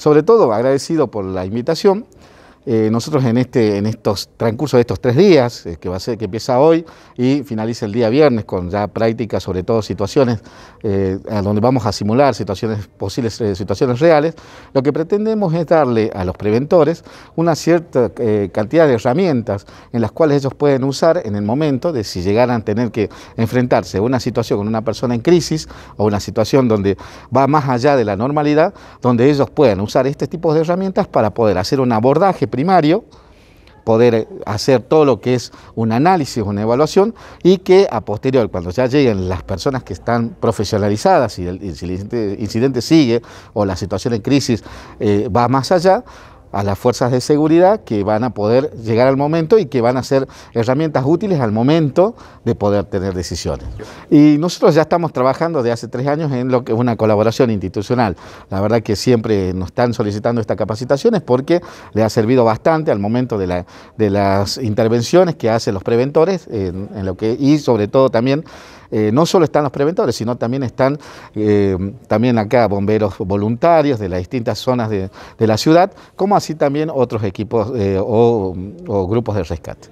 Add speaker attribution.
Speaker 1: Sobre todo agradecido por la invitación eh, nosotros en, este, en estos transcurso de estos tres días, eh, que, va a ser, que empieza hoy y finaliza el día viernes con ya prácticas, sobre todo situaciones eh, donde vamos a simular situaciones posibles, situaciones reales, lo que pretendemos es darle a los preventores una cierta cantidad de herramientas en las cuales ellos pueden usar en el momento de si llegaran a tener que enfrentarse a una situación con una persona en crisis o una situación donde va más allá de la normalidad, donde ellos puedan usar este tipo de herramientas para poder hacer un abordaje primario, poder eh, hacer todo lo que es un análisis, una evaluación y que a posterior, cuando ya lleguen las personas que están profesionalizadas y el incidente, incidente sigue o la situación en crisis eh, va más allá, a las fuerzas de seguridad que van a poder llegar al momento y que van a ser herramientas útiles al momento de poder tener decisiones. Y nosotros ya estamos trabajando de hace tres años en lo que es una colaboración institucional. La verdad que siempre nos están solicitando estas capacitaciones porque le ha servido bastante al momento de, las intervenciones que hacen los preventores en, lo que, y sobre todo también eh, no solo están los preventores, sino también están eh, también acá bomberos voluntarios de las distintas zonas de, la ciudad, como así también otros equipos eh, o grupos de rescate.